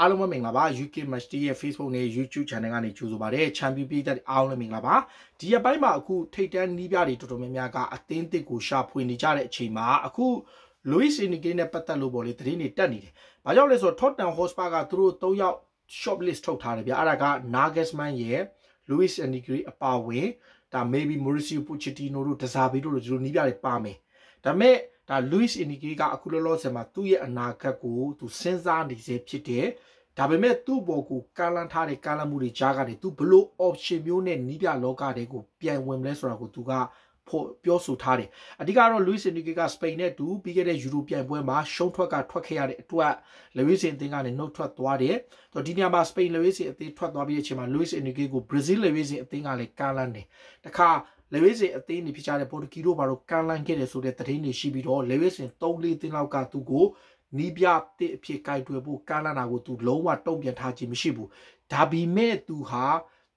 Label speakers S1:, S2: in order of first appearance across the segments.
S1: အားလုံးပဲမင်္ဂလာပါ UK Match Day ရဲ့ Facebook နဲ့ YouTube Channel ကနေကြိုဆိုပါရစေ Champion League တက်အားလုံးလည်းမင်္ဂလာပါဒီအပိုင်းမှာအခုထိတ်တန်းနီးပြတွေတော်တော်များများကအသင်းတစ်ကိုရှာဖွေနေကြတဲ့အချိန်မှာအခု Louis Enrique နဲ့ပတ်သက်လို့ပေါ့လေသတင်းတွေတက်နေတယ်ဘာကြောင့်လဲဆိုတော့ Tottenham Hotspur ကသူတို့၃ယောက် short list ထုတ်ထားတယ်ဗျအဲ့ဒါက Nagelsmann ရဲ့ Louis Enrique အပါဝင်ဒါ maybe Mauricio Pochettino တို့ Desabi တို့လိုဒီလိုနီးပြတွေပါမယ်ဒါပေမဲ့ဒါ Louis Enrique ကအခုလောလောဆယ်မှာသူ့ရဲ့အနာဂတ်ကိုသူစဉ်းစားနေစေဖြစ်တယ်ဒါပေမဲ့သူ့ဘောကိုကာလန်ထားတဲ့ကာလမှုတွေကြားကနေသူဘလို့ option မျိုးနဲ့နီးပြလောကတွေကိုပြန်ဝင်မလဲဆိုတာကိုသူကဖို့ပြောဆိုထားတယ်အဓိကတော့ Luis Enrique ကစပိန်နဲ့တူပြီးခဲ့တဲ့ Euro ပြိုင်ပွဲမှာရှုံးထွက်ကထွက်ခဲ့ရတဲ့အတွက် Luis Enrique အသင်းကလည်းနှုတ်ထွက်သွားတယ်ဆိုတော့ဒီနေရာမှာစပိန် Luis Enrique အသင်းထွက်သွားပြီးတဲ့အချိန်မှာ Luis Enrique ကို Brazil Luis Enrique အသင်းကလည်းကားလန်းတယ်တခါလေဝေးစင်အသင်းနေဖြစ်ကြတဲ့ပေါ်တူဂီတို့ဘာလို့ကန်လန်းခဲ့တယ်ဆိုတဲ့သတင်းတွေရှိပြီးတော့လေဝေးစင်၃လေးသင်းလောက်ကသူ့ကိုနီးပြတဲ့အဖြစ်ကြိုက်တွေ့ဖို့ကန်လန်းတာကိုသူလုံးဝတုံ့ပြန်ထားခြင်းမရှိဘူးဒါပေမဲ့သူဟာ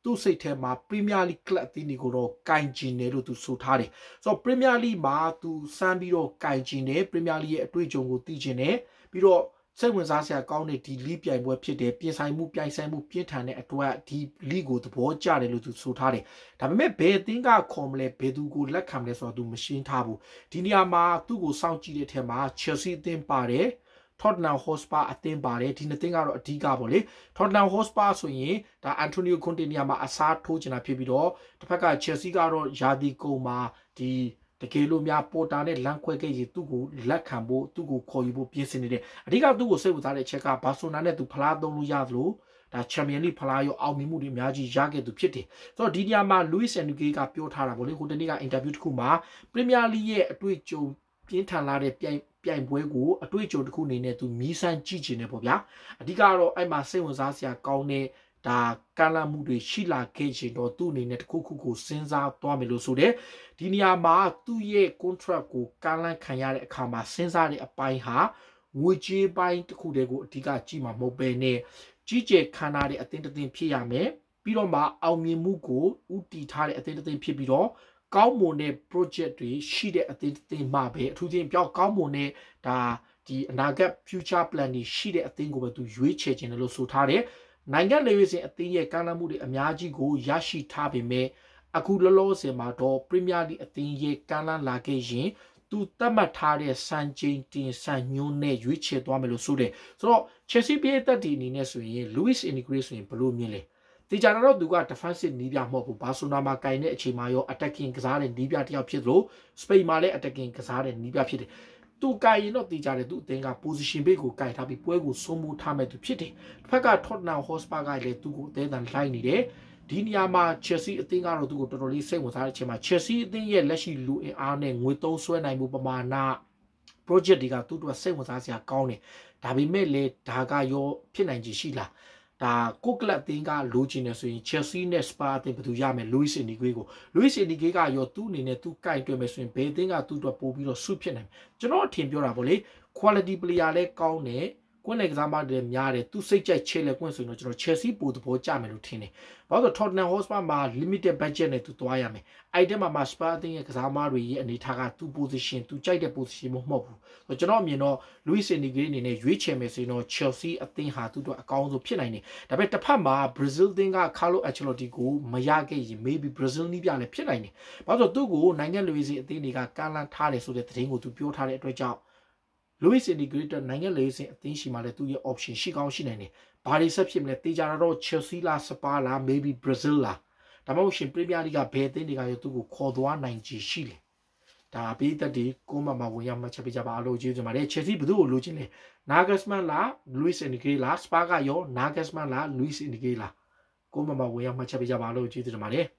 S1: သူ့စိတ်ထဲမှာ Premier League ကလပ်အသင်းတွေကိုတော့ကင်ကျင်တယ်လို့သူဆိုထားတယ်ဆိုတော့ Premier League မှာသူစမ်းပြီးတော့ကင်ကျင်တယ် Premier League ရဲ့အတွေ့အကြုံကိုသိကျင်တယ်ပြီးတော့စိတ်ဝင်စားစရာကောင်းတဲ့ဒီလိပြိုင်ပွဲဖြစ်တယ်ပြင်ဆိုင်မှုပြိုင်ဆိုင်မှုပြင်းထန်တဲ့အတွက်ဒီလိကိုသဘောကျတယ်လို့သူဆိုထားတယ်ဒါပေမဲ့ဘယ်အသင်းကခေါ်မလဲဘယ်သူကိုလက်ခံမလဲဆိုတော့သူမရှင်းထားဘူးဒီနေရာမှာသူ့ကိုစောင့်ကြည့်တဲ့ထဲမှာ Chelsea အသင်းပါတယ် Tottenham Hotspur အသင်းပါတယ်ဒီနှစ်သင်းကတော့အဓိကပေါ့လေ Tottenham Hotspur ဆိုရင်ဒါ Antonio Conte နေရာမှာအစားထိုးချင်တာဖြစ်ပြီးတော့တစ်ဖက်က Chelsea ကတော့ယာဒီကုံမှာဒီတကယ်လို့များပေါ်တာနဲ့လမ်းခွဲခဲ့ရင်သူ့ကိုလက်ခံဖို့သူ့ကိုခေါ်ယူဖို့ပြင်ဆင်နေတယ်အဓိကသူ့ကိုစိတ်ဝင်စားတဲ့အချက်ကဘာဆိုနာနဲ့သူဖလားသုံးလို့ရသလိုဒါချန်ပီယံလိဖလားရောအောင်မြင်မှုတွေအများကြီးရခဲ့သူဖြစ်တယ်ဆိုတော့ဒီနေရာမှာလူးစ်အန်နူကေကပြောထားတာဗောလေဟိုတနေ့ကအင်တာဗျူးတစ်ခုမှာပရီးမီးယားလိရဲ့အတွေ့အကြုံပြင်းထန်လာတဲ့ပြိုင်ပြိုင်ပွဲကိုအတွေ့အကြုံတစ်ခုအနေနဲ့သူမီးစမ်းကြည့်ချင်တယ်ပေါ့ဗျာအဓိကတော့အဲ့မှာစိတ်ဝင်စားစရာကောင်းတဲ့ဒါကန့်လန့်မှုတွေရှိလာခဲ့ခြင်းတော့သူ့အနေနဲ့တခုခုကိုစဉ်းစားသွားမယ်လို့ဆိုတဲ့ဒီနေရာမှာသူ့ရဲ့ contract ကိုကန့်လန့်ခံရတဲ့အခါမှာစဉ်းစားတဲ့အပိုင်းဟာငွေကြေးပိုင်းတစ်ခုတည်းကိုအဓိကကြည့်မှာမဟုတ်ဘဲနဲ့ကြီးကျယ်ခံရတဲ့အသင်းတစ်သင်းဖြစ်ရမယ်ပြီးတော့မှအောင်မြင်မှုကိုဥတီထားတဲ့အသင်းတစ်သင်းဖြစ်ပြီးတော့ကောင်းမွန်တဲ့ project တွေရှိတဲ့အသင်းတစ်သင်းမှပဲအထူးသဖြင့်ပြောင်းကောင်းမွန်တဲ့ဒါဒီအနာဂတ် future plan တွေရှိတဲ့အသင်းကိုပဲသူရွေးချယ်ခြင်းလို့ဆိုထားတယ်နိုင်ငံလေဝေးစင်အသင်းရဲ့ကမ်းလှမ်းမှုတွေအများကြီးကိုရရှိထားပေမဲ့အခုလောလောဆယ်မှာတော့ပရီးမီးယားလိအသင်းရဲ့ကမ်းလှမ်းလာခဲ့ရင်သူသတ်မှတ်ထားတဲ့စံချိန်တင်စံညွှန်းနဲ့ရွေးချယ်သွားမယ်လို့ဆိုတယ်ဆိုတော့ Chelsea ပြည်သက်တီအနေနဲ့ဆိုရင် Luis Enrique ဆိုရင်ဘလို့မြင်လဲတေချာတော့သူက defensive နီးပြမဟုတ်ဘူးဘာဆိုနာမှာကင်တဲ့အချိန်မှာရော attacking ကစားတဲ့နီးပြတယောက်ဖြစ်သလို Spain မှာလည်း attacking ကစားတဲ့နီးပြဖြစ်တယ်သူကင်ရင်တော့တည်ကြတယ်သူအတင်းက position ဘေးကိုကင်ထားပြီးပွဲကိုဆုံးမိုးထားမဲ့သူဖြစ်တယ်တစ်ဖက်က Tottenham Hotspur ကလည်းသူ့ကိုအသေးအံလိုက်နေတယ်ဒီနေရာမှာ Chelsea အသင်းကတော့သူ့ကိုတော်တော်လေးစိတ်ဝင်စားတဲ့အချိန်မှာ Chelsea အသင်းရဲ့လက်ရှိလူအင်အားနဲ့ငွေသုံးစွဲနိုင်မှုပမာဏ project တွေကသူ့တို့ကစိတ်ဝင်စားစရာကောင်းတယ်ဒါပေမဲ့လည်းဒါကရောဖြစ်နိုင်ချေရှိလားဒါကိုကလပ်တင်းကလိုချင်တယ်ဆိုရင် Chelsea နဲ့ Spa အတင်းဘယ်သူရမယ် Luis Enrique ကို Luis Enrique ကရောသူ့အနေနဲ့သူကင်တွယ်မယ်ဆိုရင်ဘယ်တင်းကသူ့အတွက်ပို့ပြီးတော့ဆုဖြစ်နိုင်ကျွန်တော်အထင်ပြောတာပေါ့လေ quality player လည်းကောင်းတယ်ကွင်းလေကစားမတွေများတယ်သူစိတ်ကြိုက်ချဲလဲကွင်းဆိုရင်တော့ကျွန်တော် Chelsea ပိုသဘောကျမယ်လို့ထင်တယ်။ဘာလို့ဆို Tottenham Hotspur မှာ limited budget နဲ့သူသွားရမယ်။အဲ့တက်မှာမှာ Spurs အသင်းရဲ့ကစားမတွေရဲ့အနေထားကသူ position သူကြိုက်တဲ့ position မဟုတ်ဘူး။ဆိုတော့ကျွန်တော်အမြင်တော့ Luis Enrique အနေနဲ့ရွေးချယ်မယ်ဆိုရင်တော့ Chelsea အသင်းဟာသူတို့အကောင်းဆုံးဖြစ်နိုင်တယ်။ဒါပေမဲ့တစ်ဖက်မှာ Brazil အသင်းက Carlo Ancelotti ကိုမရခဲ့ရင် maybe Brazil နီးပြလည်းဖြစ်နိုင်တယ်။ဘာလို့ဆိုသူ့ကိုနိုင်ငံ Luis အသင်းတွေကကမ်းလှမ်းထားတယ်ဆိုတဲ့သတင်းကိုသူပြောထားတဲ့အတွက်ကြောင့် Louis Integrated နိုင်ငံလေးစဉ်အသင်းရှိမှလည်းသူ့ရဲ့ option ရှိကောင်းရှိနိုင်တယ်။ဘာတွေဆက်ဖြစ်မလဲတေချာတော့ Chelsea လား Spa လား maybe Brazil လားဒါမှမဟုတ်ရှင် Premier League ကဘယ်အသင်းတွေကရောသူ့ကိုခေါ်သွားနိုင်ချေရှိလဲ။ဒါပြည်သက်တွေကိုမမဝင်ရမှချက်ပြကြပါအလို့ကျေးဇူးတင်ပါတယ်။ Chelsea ဘယ်သူ့ကိုလိုချင်လဲ။ Nagelsmann လား Louis Integrated လား Spa ကရော Nagelsmann လား Louis Integrated လားကိုမမဝင်ရမှချက်ပြကြပါအလို့ကျေးဇူးတင်ပါတယ်။